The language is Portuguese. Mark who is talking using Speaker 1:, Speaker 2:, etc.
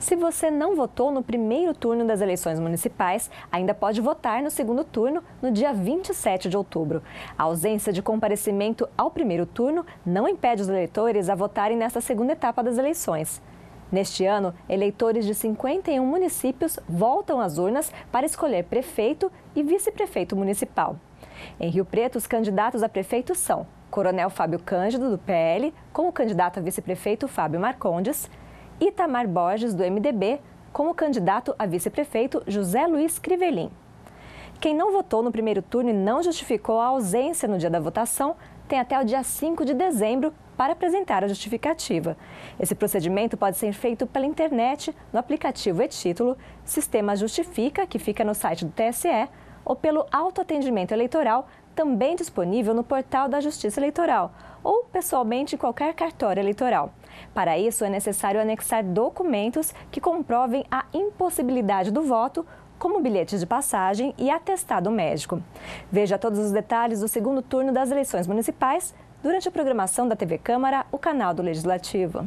Speaker 1: Se você não votou no primeiro turno das eleições municipais, ainda pode votar no segundo turno no dia 27 de outubro. A ausência de comparecimento ao primeiro turno não impede os eleitores a votarem nesta segunda etapa das eleições. Neste ano, eleitores de 51 municípios voltam às urnas para escolher prefeito e vice-prefeito municipal. Em Rio Preto, os candidatos a prefeito são Coronel Fábio Cândido, do PL, com o candidato a vice-prefeito Fábio Marcondes, Itamar Borges, do MDB, como candidato a vice-prefeito José Luiz Crivelin. Quem não votou no primeiro turno e não justificou a ausência no dia da votação tem até o dia 5 de dezembro para apresentar a justificativa. Esse procedimento pode ser feito pela internet, no aplicativo e-título, Sistema Justifica, que fica no site do TSE, ou pelo autoatendimento eleitoral, também disponível no portal da Justiça Eleitoral, ou pessoalmente em qualquer cartório eleitoral. Para isso, é necessário anexar documentos que comprovem a impossibilidade do voto como bilhete de passagem e atestado médico. Veja todos os detalhes do segundo turno das eleições municipais durante a programação da TV Câmara, o canal do Legislativo.